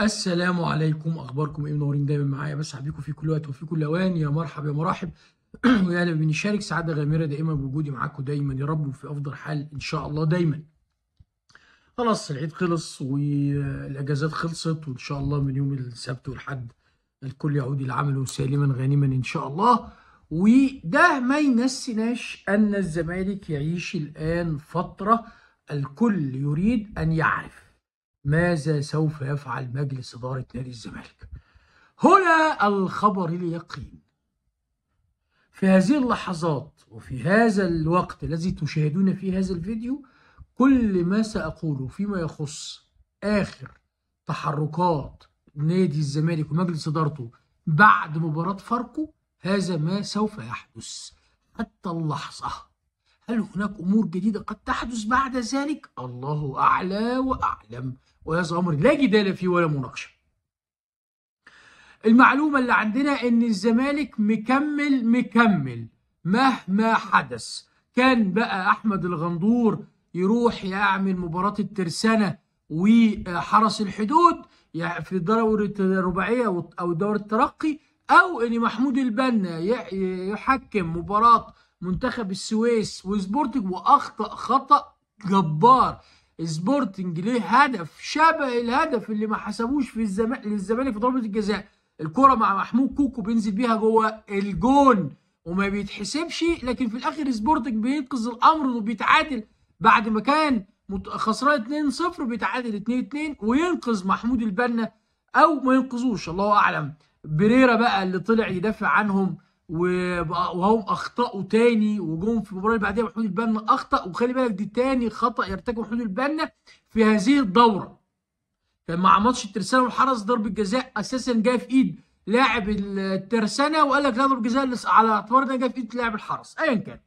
السلام عليكم اخباركم ايه منورين دايما معايا بس بيكم في كل وقت وفي كل اوان يا مرحب يا مراحب ويا اهلا بنشارك سعاده غامره دائما بوجودي معاكم دايما يا رب وفي افضل حال ان شاء الله دايما خلاص العيد خلص والاجازات خلصت وان شاء الله من يوم السبت والحد الكل يعود العمل سالما غانما ان شاء الله وده ما ينسيناش ان الزمالك يعيش الان فتره الكل يريد ان يعرف ماذا سوف يفعل مجلس إدارة نادي الزمالك؟ هنا الخبر اليقين في هذه اللحظات وفي هذا الوقت الذي تشاهدون فيه هذا الفيديو كل ما سأقوله فيما يخص آخر تحركات نادي الزمالك ومجلس إدارته بعد مباراة فاركو هذا ما سوف يحدث حتى اللحظة هل هناك أمور جديدة قد تحدث بعد ذلك؟ الله أعلى وأعلم وهذا أمر لا جدال فيه ولا مناقشة المعلومة اللي عندنا إن الزمالك مكمل مكمل مهما حدث كان بقى أحمد الغندور يروح يعمل مباراة الترسانة وحرس الحدود يعني في الدورة الرباعية أو دورة الترقي أو إن محمود البنا يحكم مباراة منتخب السويس وسبورتنج وأخطأ خطأ جبار سبورتنج ليه هدف شبه الهدف اللي ما حسبوش في الزمالك للزمالك في ضربه الجزاء الكره مع محمود كوكو بينزل بيها جوه الجون وما بيتحسبش لكن في الاخر سبورتنج بينقذ الامر وبيتعادل بعد ما كان خسران 2-0 بيتعادل 2-2 وينقذ محمود البنا او ما ينقذوش الله اعلم بريرا بقى اللي طلع يدافع عنهم وهم اخطاوا تاني وجم في المباراه اللي بعدها محمود البنا اخطا وخلي بالك دي تاني خطا يرتكبه محمود البنا في هذه الدوره كان مع ماتش الترسانه والحرس ضربه جزاء اساسا جايه في ايد لاعب الترسانه وقال لك لا ضربه جزاء على اعتبار انها جايه في ايد لاعب الحرس ايا كان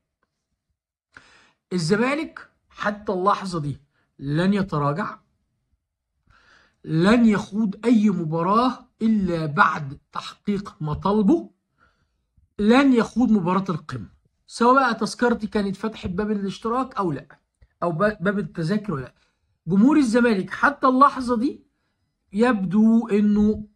الزمالك حتى اللحظه دي لن يتراجع لن يخوض اي مباراه الا بعد تحقيق مطالبه لن يخوض مباراة القمة سواء تذكرتي كانت فتحت باب الاشتراك أو لا أو باب التذاكر ولا جمهور الزمالك حتى اللحظة دي يبدو إنه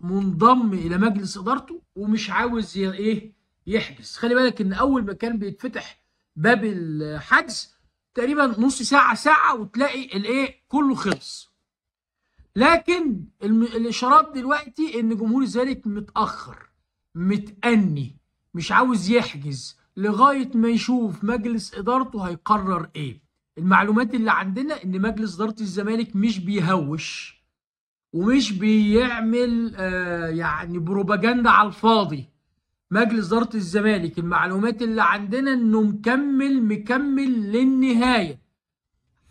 منضم إلى مجلس إدارته ومش عاوز إيه يحجز خلي بالك إن أول ما كان بيتفتح باب الحجز تقريبا نص ساعة ساعة وتلاقي الإيه كله خلص لكن الاشارات دلوقتي ان جمهور الزمالك متاخر متأني مش عاوز يحجز لغايه ما يشوف مجلس ادارته هيقرر ايه المعلومات اللي عندنا ان مجلس اداره الزمالك مش بيهوش ومش بيعمل آه يعني بروباجندا على الفاضي مجلس اداره الزمالك المعلومات اللي عندنا انه مكمل مكمل للنهايه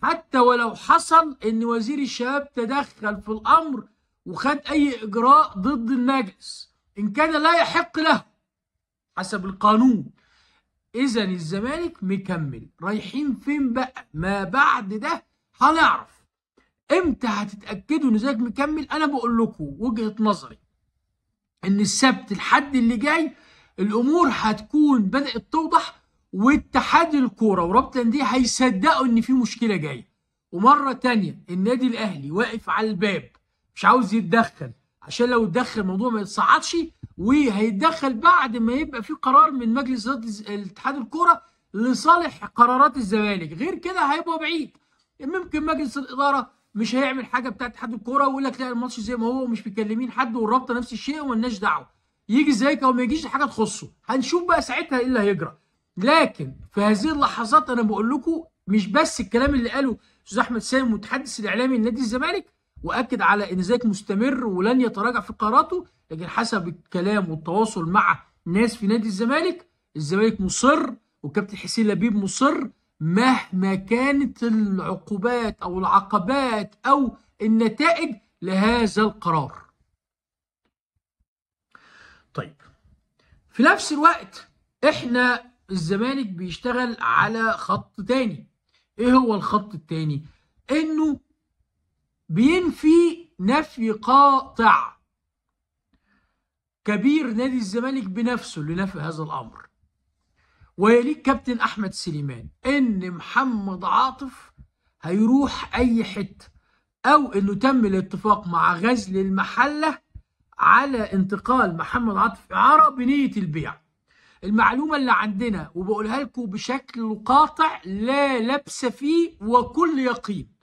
حتى ولو حصل ان وزير الشباب تدخل في الامر وخد اي اجراء ضد المجلس ان كان لا يحق له حسب القانون اذا الزمالك مكمل رايحين فين بقى ما بعد ده هنعرف امتى هتتاكدوا ان الزمالك مكمل انا بقول لكم وجهه نظري ان السبت الحد اللي جاي الامور هتكون بدات توضح واتحاد الكوره ورابطه الانديه هيصدقوا ان في مشكله جايه ومره تانية النادي الاهلي واقف على الباب مش عاوز يتدخل عشان لو اتدخل الموضوع ما يتصعدش وهيتدخل بعد ما يبقى في قرار من مجلس اداره اتحاد الكوره لصالح قرارات الزمالك غير كده هيبقى بعيد ممكن مجلس الاداره مش هيعمل حاجه بتاعه اتحاد الكوره ويقول لك لا الماتش زي ما هو ومش مكلمين حد والرابطه نفس الشيء ومالناش دعوه يجي زيك او ما يجيش حاجه تخصه هنشوف بقى ساعتها ايه اللي هيجرى لكن في هذه اللحظات انا بقول لكم مش بس الكلام اللي قاله استاذ احمد سامي المتحدث الاعلامي لنادي الزمالك واكد على ان ذلك مستمر ولن يتراجع في قراراته لكن حسب الكلام والتواصل مع ناس في نادي الزمالك الزمالك مصر وكابتن حسين لبيب مصر مهما كانت العقوبات او العقبات او النتائج لهذا القرار طيب في نفس الوقت احنا الزمالك بيشتغل على خط تاني ايه هو الخط التاني انه بينفي نفي قاطع كبير نادي الزمالك بنفسه اللي نفى هذا الامر ويليك كابتن احمد سليمان ان محمد عاطف هيروح اي حته او انه تم الاتفاق مع غزل المحله على انتقال محمد عاطف اعاره بنيه البيع المعلومه اللي عندنا وبقولها لكم بشكل قاطع لا لبس فيه وكل يقين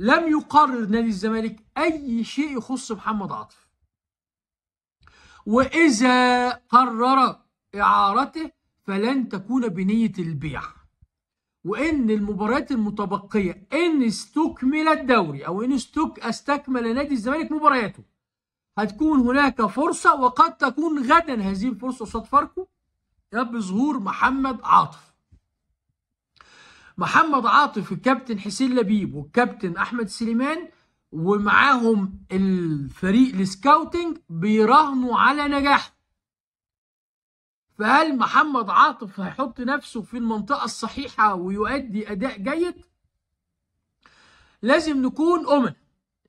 لم يقرر نادي الزمالك أي شيء يخص محمد عاطف وإذا قرر إعارته فلن تكون بنية البيع وإن المباريات المتبقية إن استكمل الدوري أو إن استك استكمل نادي الزمالك مبارياته هتكون هناك فرصة وقد تكون غدا هذه الفرصة قصاد فاركو بظهور محمد عاطف محمد عاطف والكابتن حسين لبيب والكابتن احمد سليمان ومعاهم الفريق السكاوتنج بيراهنوا على نجاحه فهل محمد عاطف هيحط نفسه في المنطقة الصحيحة ويؤدي أداء جيد؟ لازم نكون أمن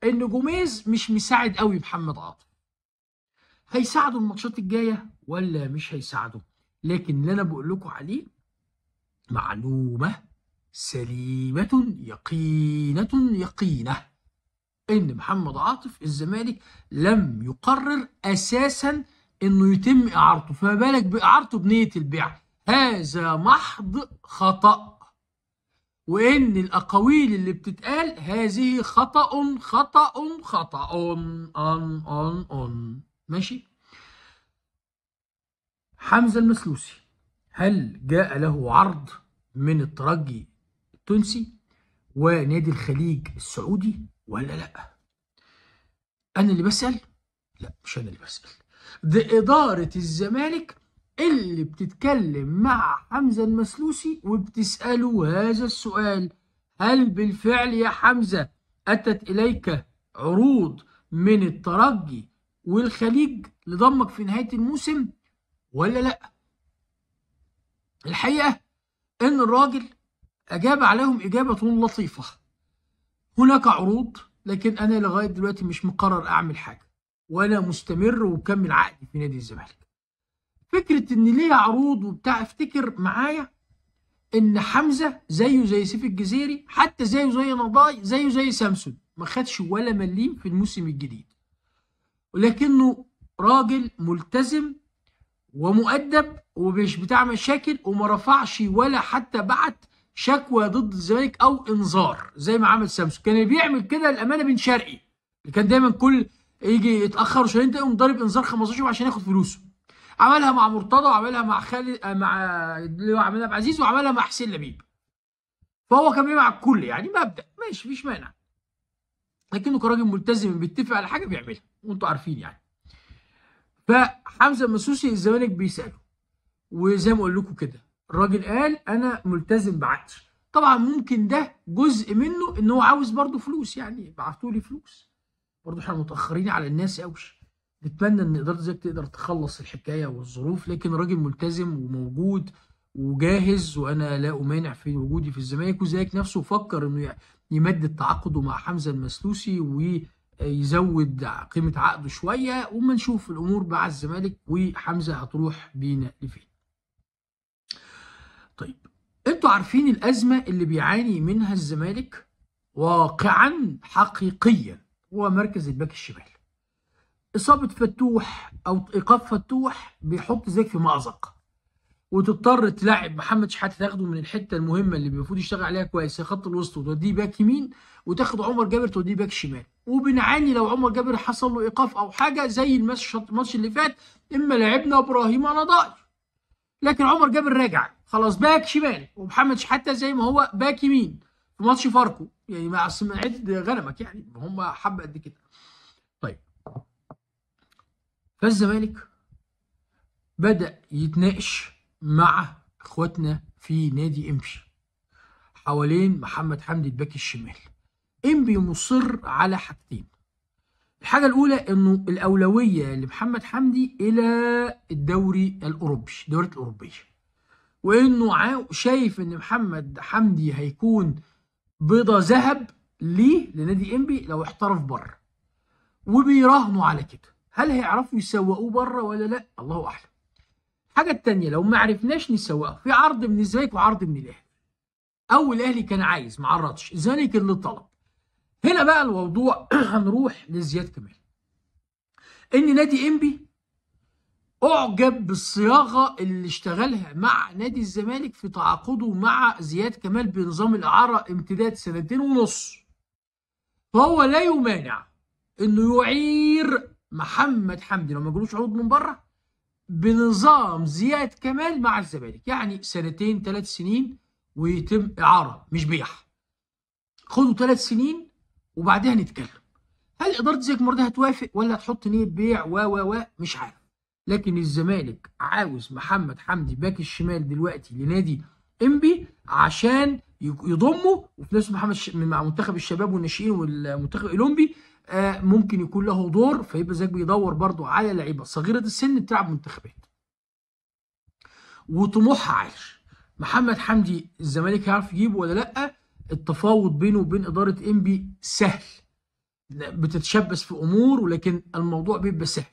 إن جوميز مش مساعد قوي محمد عاطف. هيساعده الماتشات الجاية ولا مش هيساعده؟ لكن اللي أنا بقول لكم عليه معلومة سليمة يقينة يقينة إن محمد عاطف الزمالك لم يقرر أساسا إنه يتم إعارته فما بالك بإعارته بنية البيع هذا محض خطأ وإن الأقاويل اللي بتتقال هذه خطأ خطأ خطأ أن أن أن ماشي حمزة المسلوسي هل جاء له عرض من الترجي التونسي ونادي الخليج السعودي ولا لا انا اللي بسال لا مش انا اللي بسال دي اداره الزمالك اللي بتتكلم مع حمزه المسلوسي وبتساله هذا السؤال هل بالفعل يا حمزه اتت اليك عروض من الترجي والخليج لضمك في نهايه الموسم ولا لا الحقيقه ان الراجل أجاب عليهم إجابة لطيفة هناك عروض لكن أنا لغاية دلوقتي مش مقرر أعمل حاجة وأنا مستمر ومكمل عقدي في نادي الزمالك فكرة إن ليا عروض وبتاع افتكر معايا إن حمزة زيه زي سيف الجزيري حتى زيه زي نضاي زيه زي سامسون ما خدش ولا مليم في الموسم الجديد ولكنه راجل ملتزم ومؤدب ومش بتاع مشاكل وما رفعش ولا حتى بعت شكوى ضد الزمالك او انذار زي ما عمل سامسونج كان بيعمل كده الامانه بن شرقي اللي كان دايما كل يجي يتاخر عشان انت يقوم ضارب انذار 15 عشان ياخد فلوسه عملها مع مرتضى وعملها مع خالد آه، مع اللي هو عملها مع عزيز وعملها مع حسين لبيب فهو كان بيلعب الكل يعني مبدا ماشي مفيش مانع لكنه كراجل ملتزم بيتفق على حاجه بيعملها وانتوا عارفين يعني فحمزه المسوسي الزمالك بيساله وزي ما اقول لكم كده الراجل قال انا ملتزم بعقدي طبعا ممكن ده جزء منه ان هو عاوز برضه فلوس يعني بعتوا لي فلوس برضه احنا متاخرين على الناس قوي نتمنى ان اداره الزيك تقدر تخلص الحكايه والظروف لكن راجل ملتزم وموجود وجاهز وانا لا امانع في وجودي في الزمالك وزيك نفسه فكر انه يمدد تعاقده مع حمزه المسلوسي ويزود قيمه عقده شويه وما نشوف الامور مع الزمالك وحمزه هتروح بينا لفين انتوا عارفين الازمه اللي بيعاني منها الزمالك واقعا حقيقيا هو مركز الباك الشمال اصابه فتوح او ايقاف فتوح بيحط زيك في مأزق وتضطر تلاعب محمد شحاته تاخده من الحته المهمه اللي المفروض يشتغل عليها كويس خط الوسط وتوديه باك يمين وتاخد عمر جابر توديه باك شمال وبنعاني لو عمر جابر حصل له ايقاف او حاجه زي الماتش اللي فات اما لعبنا ابراهيم نضاي لكن عمر جاب راجع خلاص باك شمال ومحمد شحاته زي ما هو باك يمين في ماتش فاركو يعني مع عد غنمك يعني هم حبه قد كده طيب فالزمالك بدا يتناقش مع اخواتنا في نادي امبي حوالين محمد حمدي الباك الشمال امبي مصر على حاجتين الحاجة الأولى إنه الأولوية لمحمد حمدي إلى الدوري الأوروبي، الدوري الأوروبية. وإنه شايف إن محمد حمدي هيكون بيضة ذهب ليه؟ لنادي إنبي لو احترف بره. وبيراهنوا على كده، هل هيعرفوا يسوقوه بره ولا لأ؟ الله أعلم. الحاجة الثانيه لو ما عرفناش نسوقه، في عرض من الزمالك وعرض من الأهلي. أول الأهلي كان عايز ما عرضش، الزمالك اللي طلب. هنا بقى الموضوع هنروح لزياد كمال ان نادي انبي اعجب بالصياغه اللي اشتغلها مع نادي الزمالك في تعاقده مع زياد كمال بنظام الاعاره امتداد سنتين ونص فهو لا يمانع انه يعير محمد حمدي لو ما جالوش عروض من بره بنظام زياد كمال مع الزمالك يعني سنتين ثلاث سنين ويتم اعاره مش بيع خدوا ثلاث سنين وبعدها نتكلم هل اداره الزمالك المره دي هتوافق ولا هتحط نيه بيع و و و مش عارف لكن الزمالك عاوز محمد حمدي باك الشمال دلوقتي لنادي انبي عشان يضمه وفي نفس محمد مع منتخب الشباب والناشئين والمنتخب الاولمبي آه ممكن يكون له دور فيبقى زيك بيدور برضو على لعيبه صغيره السن بتلعب منتخبات وطموحها عالي محمد حمدي الزمالك هيعرف يجيبه ولا لا التفاوض بينه وبين اداره انبي سهل بتتشبث في امور ولكن الموضوع بيبقى سهل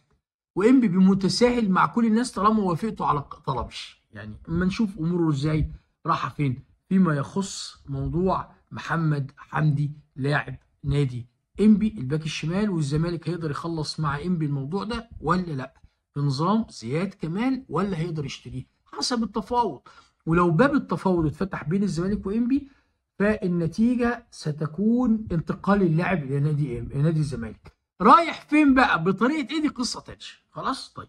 وانبي بمتساهل مع كل الناس طالما وافقتوا على طلبش يعني اما نشوف اموره ازاي راحة فين فيما يخص موضوع محمد حمدي لاعب نادي انبي الباك الشمال والزمالك هيقدر يخلص مع انبي الموضوع ده ولا لا بنظام زياد كمال ولا هيقدر يشتريه حسب التفاوض ولو باب التفاوض اتفتح بين الزمالك وانبي فالنتيجه ستكون انتقال اللاعب الى نادي نادي الزمالك رايح فين بقى بطريقه ايه دي قصه تانية خلاص طيب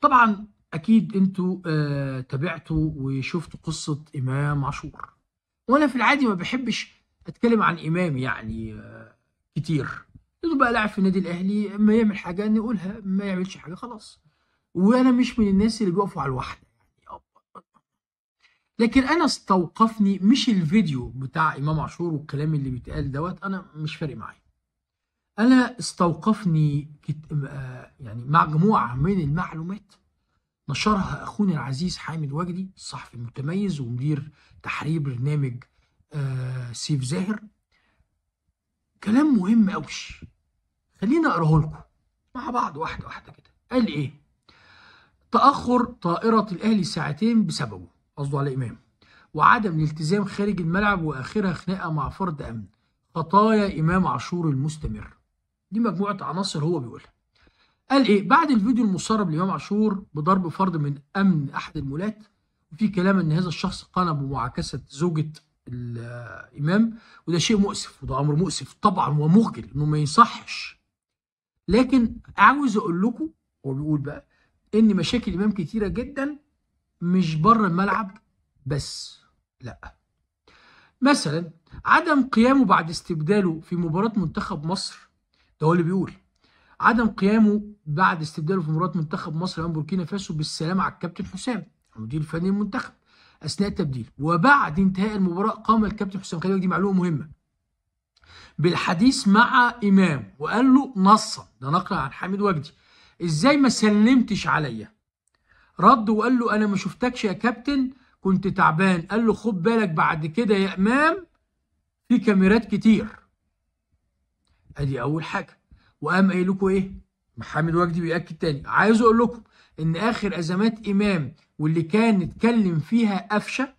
طبعا اكيد انتوا آه تابعتوا وشفتوا قصه امام عاشور وانا في العادي ما بحبش اتكلم عن امام يعني آه كتير لانه بقى لاعب في النادي الاهلي ما يعمل حاجه نقولها ما يعملش حاجه خلاص وانا مش من الناس اللي بيقفوا على الواحده لكن انا استوقفني مش الفيديو بتاع امام عاشور والكلام اللي بيتقال دوت انا مش فارق معايا انا استوقفني آه، يعني مجموعه من المعلومات نشرها اخونا العزيز حامد وجدي الصحفي المتميز ومدير تحرير برنامج آه، سيف زاهر كلام مهم قوي خلينا اقراه لكم مع بعض واحده واحده كده قال ايه تاخر طائره الاهلي ساعتين بسببه قصده على امام وعدم الالتزام خارج الملعب واخرها خناقه مع فرد امن خطايا امام عاشور المستمر دي مجموعه عناصر هو بيقولها قال ايه بعد الفيديو المسرب لامام عاشور بضرب فرد من امن احد المولات وفي كلام ان هذا الشخص قام بمعاكسه زوجه الامام وده شيء مؤسف وده امر مؤسف طبعا ومخجل انه ما يصحش لكن عاوز اقول لكم هو بيقول بقى ان مشاكل امام كتيره جدا مش بره الملعب بس لا مثلا عدم قيامه بعد استبداله في مباراة منتخب مصر ده هو اللي بيقول عدم قيامه بعد استبداله في مباراة منتخب مصر امام بوركينا فاسو بالسلام على الكابتن حسام المدير الفني للمنتخب اثناء التبديل وبعد انتهاء المباراة قام الكابتن حسام خليل دي معلومة مهمة بالحديث مع امام وقال له نصا ده نقل عن حامد وجدي ازاي ما سلمتش عليا رد وقال له انا ما شفتكش يا كابتن كنت تعبان قال له خد بالك بعد كده يا امام في كاميرات كتير ادي اول حاجه وقام قايل لكم ايه محمد وجدي بياكد تاني عايز اقول لكم ان اخر ازمات امام واللي كان اتكلم فيها قفشه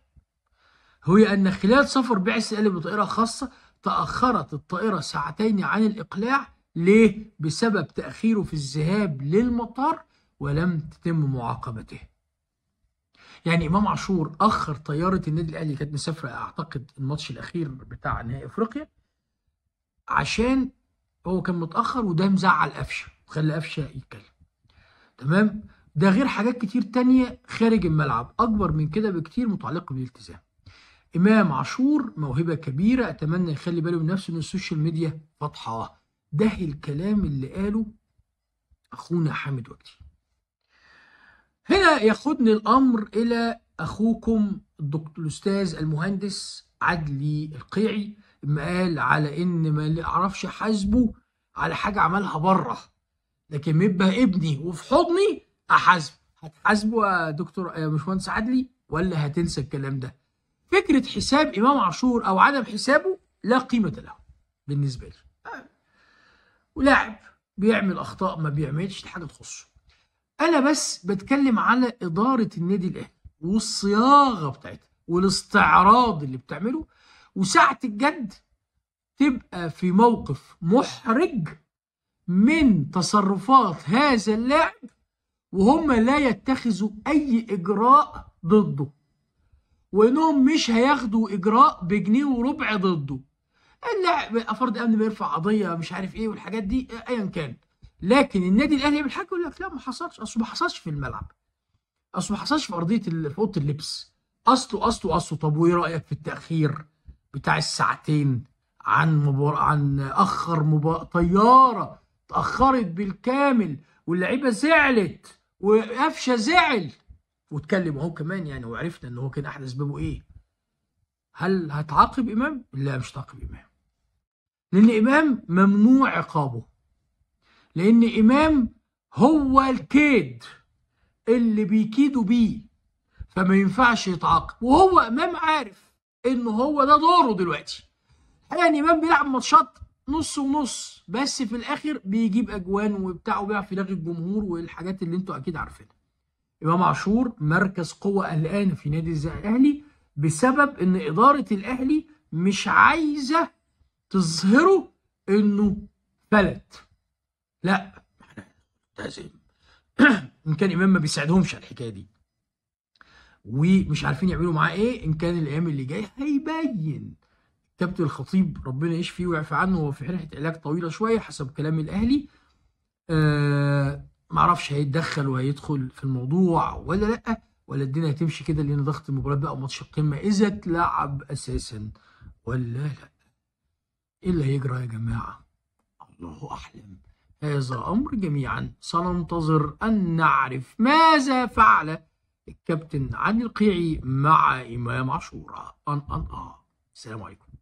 هي ان خلال سفر بعث قلب بطائره خاصه تاخرت الطائره ساعتين عن الاقلاع ليه بسبب تاخيره في الذهاب للمطار ولم تتم معاقبته يعني امام عاشور اخر طياره النادي الاهلي كانت مسافره اعتقد الماتش الاخير بتاع نهائي افريقيا عشان هو كان متاخر وده مزعل قفشه وخلى قفشه يتكلم تمام ده غير حاجات كتير تانية خارج الملعب اكبر من كده بكتير متعلقه بالالتزام امام عاشور موهبه كبيره اتمنى يخلي باله من نفسه ان السوشيال ميديا فاتحه ده الكلام اللي قاله اخونا حامد وجدي هنا ياخدني الامر الى اخوكم الدكتور الاستاذ المهندس عدلي القيعي لما قال على ان ما اعرفش احاسبه على حاجه عملها بره لكن مبقى ابني وفي حضني احاسبه هتحاسبه يا دكتور يا باشمهندس عدلي ولا هتنسى الكلام ده فكره حساب امام عاشور او عدم حسابه لا قيمه له بالنسبه لي ولاعب بيعمل اخطاء ما بيعملش حاجه تخصه انا بس بتكلم على اداره النادي الاهلي والصياغه بتاعتها والاستعراض اللي بتعمله وساعه الجد تبقى في موقف محرج من تصرفات هذا اللاعب وهم لا يتخذوا اي اجراء ضده وانهم مش هياخدوا اجراء بجنيه وربع ضده اللاعب افرض امن بيرفع قضيه مش عارف ايه والحاجات دي ايا كان لكن النادي الاهلي بالحق يقول لك لا ما حصلش اصله ما حصلش في الملعب اصله ما حصلش في ارضيه في اوضه اللبس اصله اصله اصله طب وايه رايك في التاخير بتاع الساعتين عن مبار... عن اخر مبار... طياره اتاخرت بالكامل واللعيبه زعلت وقفشه زعل واتكلم اهو كمان يعني وعرفنا ان هو كان احد اسبابه ايه هل هتعاقب امام لا مش هتعاقب امام لان امام ممنوع عقابه لأن إمام هو الكيد اللي بيكيدوا بيه فما ينفعش يتعاقب وهو إمام عارف إن هو ده دوره دلوقتي يعني إمام بيلعب ماتشات نص ونص بس في الآخر بيجيب أجوان وبتاع وبيعرف يلغي الجمهور والحاجات اللي أنتوا أكيد عارفينها إمام عاشور مركز قوة قلقان في نادي الأهلي بسبب إن إدارة الأهلي مش عايزة تظهره إنه فلت لا لازم ان كان امام ما بيساعدهمش على الحكايه دي ومش عارفين يعملوا معاه ايه ان كان الايام اللي جايه هيبين كابتن الخطيب ربنا يشفيه ويعفى عنه هو في رحله علاج طويله شويه حسب كلام الاهلي آه معرفش هيتدخل وهيدخل في الموضوع ولا لا ولا الدنيا هتمشي كده لان ضغط المباراه بقى وماتش القمه اذا اتلعب اساسا ولا لا ايه اللي هيجرى يا جماعه الله احلم هذا أمر جميعا سننتظر أن نعرف ماذا فعل الكابتن علي القيعي مع إمام عاشور أن أن آه السلام عليكم